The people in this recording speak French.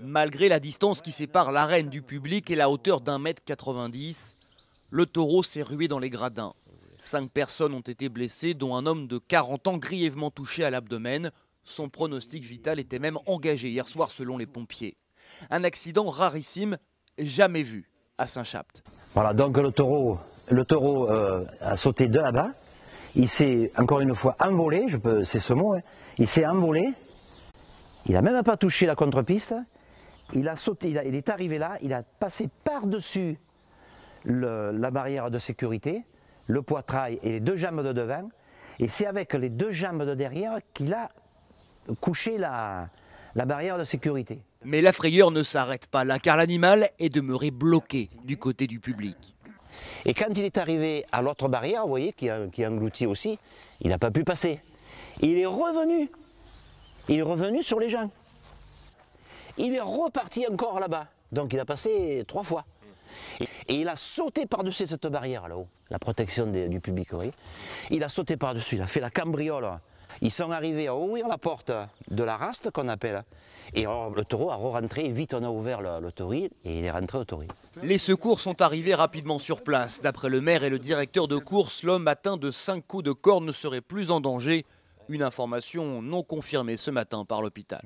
Malgré la distance qui sépare l'arène du public et la hauteur d'un mètre 90, le taureau s'est rué dans les gradins. Cinq personnes ont été blessées, dont un homme de 40 ans grièvement touché à l'abdomen. Son pronostic vital était même engagé hier soir selon les pompiers. Un accident rarissime, jamais vu à saint chapte Voilà, donc le taureau, le taureau euh, a sauté de là-bas. Il s'est encore une fois envolé, c'est ce mot, hein. il s'est envolé il n'a même pas touché la contre-piste. Il a sauté, il, est arrivé là, il a passé par-dessus la barrière de sécurité, le poitrail et les deux jambes de devant. Et c'est avec les deux jambes de derrière qu'il a couché la, barrière de sécurité. Mais la frayeur ne s'arrête pas là, car l'animal est demeuré bloqué du côté du public. Et quand il est arrivé à l'autre barrière, vous voyez, qui est qui englouti aussi, il n'a pas pu passer. Il est revenu il est revenu sur les gens. Il est reparti encore là-bas. Donc il a passé trois fois. Et il a sauté par-dessus cette barrière là-haut, la protection du public. il a sauté par-dessus, il a fait la cambriole. Ils sont arrivés à ouvrir la porte de la raste qu'on appelle. Et oh, le taureau a re-rentré, vite on a ouvert le, et il est rentré au taureau. Les secours sont arrivés rapidement sur place. D'après le maire et le directeur de course, l'homme atteint de cinq coups de corde ne serait plus en danger. Une information non confirmée ce matin par l'hôpital.